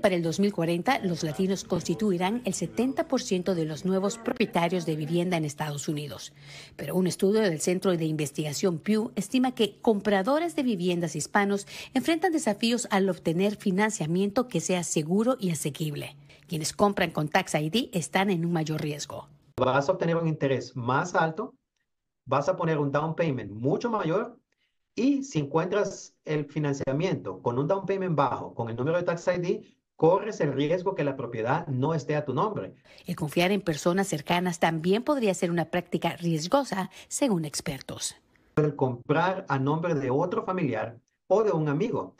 Para el 2040, los latinos constituirán el 70% de los nuevos propietarios de vivienda en Estados Unidos. Pero un estudio del Centro de Investigación Pew estima que compradores de viviendas hispanos enfrentan desafíos al obtener financiamiento que sea seguro y asequible. Quienes compran con Tax ID están en un mayor riesgo. Vas a obtener un interés más alto, vas a poner un down payment mucho mayor y si encuentras el financiamiento con un down payment bajo, con el número de Tax ID, corres el riesgo que la propiedad no esté a tu nombre. El confiar en personas cercanas también podría ser una práctica riesgosa, según expertos. El comprar a nombre de otro familiar o de un amigo.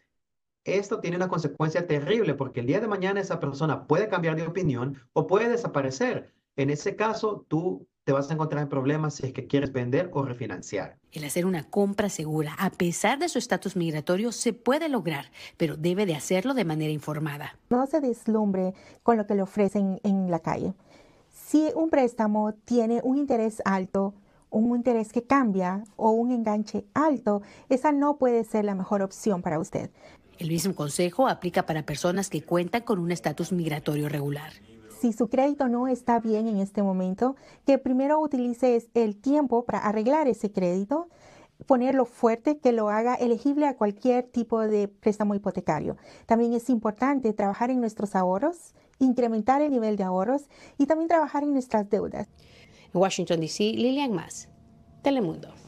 Esto tiene una consecuencia terrible porque el día de mañana esa persona puede cambiar de opinión o puede desaparecer. En ese caso, tú te vas a encontrar en problemas si es que quieres vender o refinanciar. El hacer una compra segura, a pesar de su estatus migratorio, se puede lograr, pero debe de hacerlo de manera informada. No se deslumbre con lo que le ofrecen en la calle. Si un préstamo tiene un interés alto, un interés que cambia o un enganche alto, esa no puede ser la mejor opción para usted. El mismo consejo aplica para personas que cuentan con un estatus migratorio regular si su crédito no está bien en este momento, que primero utilice el tiempo para arreglar ese crédito, ponerlo fuerte, que lo haga elegible a cualquier tipo de préstamo hipotecario. También es importante trabajar en nuestros ahorros, incrementar el nivel de ahorros y también trabajar en nuestras deudas. En Washington, D.C., Lilian Más, Telemundo.